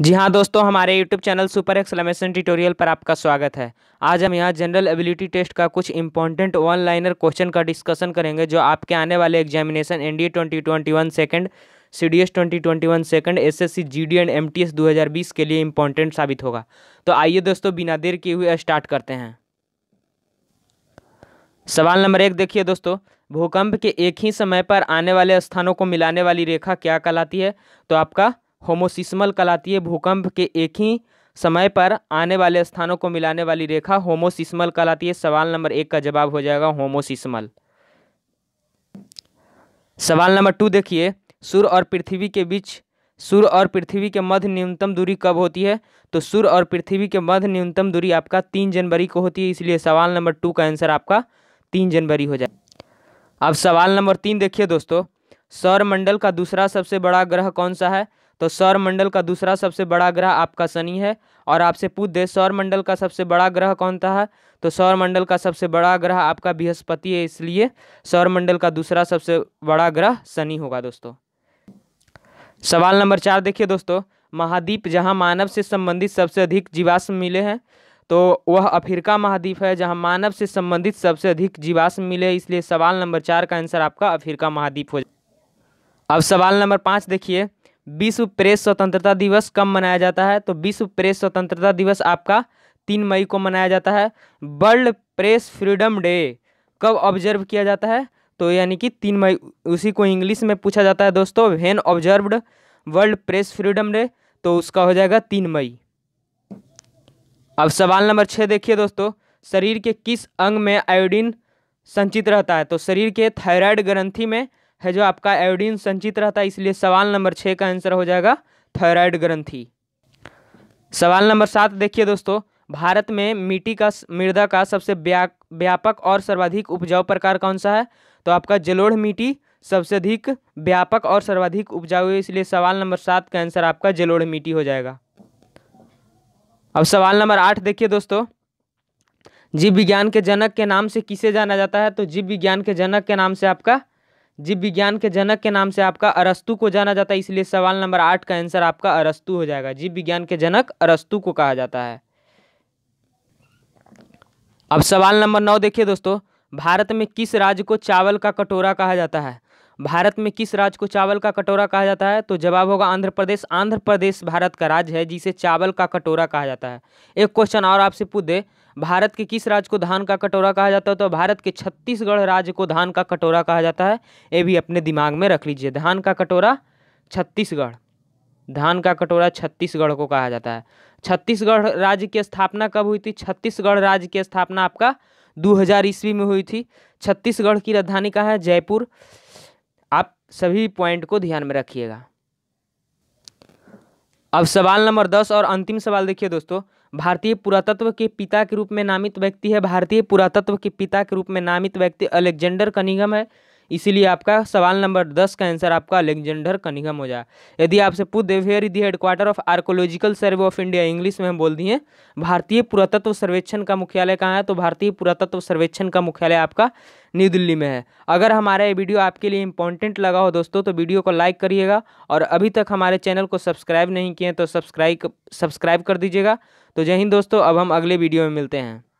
जी हाँ दोस्तों हमारे YouTube channel super explanation tutorial पर आपका स्वागत है आज हम यहाँ जनरल एबिलिटी टेस्ट का कुछ इंपॉर्टेंट वन लाइनर क्वेश्चन का डिस्कशन करेंगे जो आपके आने वाले examination N D A twenty twenty one second C D S twenty twenty one second S S C G D and M T S दो हज़ार बीस के लिए इंपॉर्टेंट साबित होगा तो आइए दोस्तों बिना देर किए हुए स्टार्ट करते हैं सवाल नंबर एक देखिए दोस्तों भूकंप के एक ही समय पर आने वाले स्थानों को मिलाने वाली रेखा क्या कहलाती है तो आपका होमोसिस्मल कहलाती है भूकंप के एक ही समय पर आने वाले स्थानों को मिलाने वाली रेखा होमोसिस्मल कहलाती है सवाल नंबर एक का जवाब हो जाएगा होमोसिस्मल सवाल नंबर टू देखिए सूर्य और पृथ्वी के बीच सूर्य और पृथ्वी के मध्य न्यूनतम दूरी कब होती है तो सूर्य और पृथ्वी के मध्य न्यूनतम दूरी आपका तीन जनवरी को होती है इसलिए सवाल नंबर टू का आंसर आपका तीन जनवरी हो जाए अब सवाल नंबर तीन देखिए दोस्तों सौरमंडल का दूसरा सबसे बड़ा ग्रह कौन सा है तो सौरमंडल का दूसरा सबसे बड़ा ग्रह आपका शनि है और आपसे पूछ दे सौरमंडल का सबसे बड़ा ग्रह कौन सा है तो सौरमंडल का सबसे बड़ा ग्रह आपका बृहस्पति है इसलिए सौरमंडल का दूसरा सबसे बड़ा ग्रह शनि होगा दोस्तों सवाल नंबर चार देखिए दोस्तों महाद्वीप जहाँ मानव से संबंधित सबसे अधिक जीवाश्म मिले हैं तो वह अफ्रीका महाद्वीप है जहाँ मानव से संबंधित सबसे अधिक जीवाश्म मिले इसलिए सवाल नंबर चार का आंसर आपका अफ्रीका महाद्वीप हो अब सवाल नंबर पाँच देखिए विश्व प्रेस स्वतंत्रता दिवस कब मनाया जाता है तो विश्व प्रेस स्वतंत्रता दिवस आपका तीन मई को मनाया जाता है वर्ल्ड प्रेस फ्रीडम डे कब ऑब्जर्व किया जाता है तो यानी कि तीन मई उसी को इंग्लिश में पूछा जाता है दोस्तों when observed World Press Freedom Day तो उसका हो जाएगा तीन मई अब सवाल नंबर छः देखिए दोस्तों शरीर के किस अंग में आयोडीन संचित रहता है तो शरीर के थायराइड ग्रंथि में है जो आपका एवडीन संचित रहता है इसलिए सवाल नंबर छः का आंसर हो जाएगा थायराइड ग्रंथि सवाल नंबर सात देखिए दोस्तों भारत में मिट्टी का मृदा का सबसे व्यापक और सर्वाधिक उपजाऊ प्रकार कौन सा है तो आपका जलोढ़ मिट्टी सबसे अधिक व्यापक और सर्वाधिक उपजाऊ है इसलिए सवाल नंबर सात का आंसर आपका जलोढ़ मिट्टी हो जाएगा अब सवाल नंबर आठ देखिए दोस्तों जीव विज्ञान के जनक के नाम से किसे जाना जाता है तो जीव विज्ञान के जनक के नाम से आपका जीव विज्ञान के जनक के नाम से आपका अरस्तु को जाना जाता है इसलिए सवाल नंबर आठ का आंसर आपका अरस्तु हो जाएगा जीव विज्ञान के जनक अरस्तु को कहा जाता है अब सवाल नंबर नौ देखिए दोस्तों भारत में किस राज्य को चावल का कटोरा कहा जाता है भारत में किस राज्य को चावल का कटोरा कहा जाता है तो जवाब होगा आंध्र प्रदेश आंध्र प्रदेश भारत का राज्य है जिसे चावल का कटोरा कहा जाता है एक क्वेश्चन और आपसे पूछ दे भारत के किस राज्य को धान का कटोरा कहा जाता है तो भारत के छत्तीसगढ़ राज्य को धान का कटोरा कहा जाता है ये भी अपने दिमाग में रख लीजिए धान का कटोरा छत्तीसगढ़ धान का कटोरा छत्तीसगढ़ को कहा जाता है छत्तीसगढ़ राज्य की स्थापना कब हुई थी छत्तीसगढ़ राज्य की स्थापना आपका 2000 ईस्वी में हुई थी छत्तीसगढ़ की राजधानी कहाँ है जयपुर आप सभी पॉइंट को ध्यान में रखिएगा अब सवाल नंबर दस और अंतिम सवाल देखिए दोस्तों भारतीय पुरातत्व के पिता के रूप में नामित व्यक्ति है भारतीय पुरातत्व के पिता के रूप में नामित व्यक्ति अलेक्जेंडर कनिगम है इसीलिए आपका सवाल नंबर दस का आंसर आपका अलेक्जेंडर कनिघम हो जाए यदि आपसे पूछ दे where the headquarter of Archaeological Survey of India English में हम बोल दिए भारतीय पुरातत्व सर्वेक्षण का मुख्यालय कहाँ है तो भारतीय पुरातत्व सर्वेक्षण का मुख्यालय आपका न्यू दिल्ली में है अगर हमारा ये वीडियो आपके लिए इंपॉर्टेंट लगा हो दोस्तों तो वीडियो को लाइक करिएगा और अभी तक हमारे चैनल को सब्सक्राइब नहीं किए तो सब्सक्राइब सब्सक्राइब कर दीजिएगा तो जय हिंद दोस्तों अब हम अगले वीडियो में मिलते हैं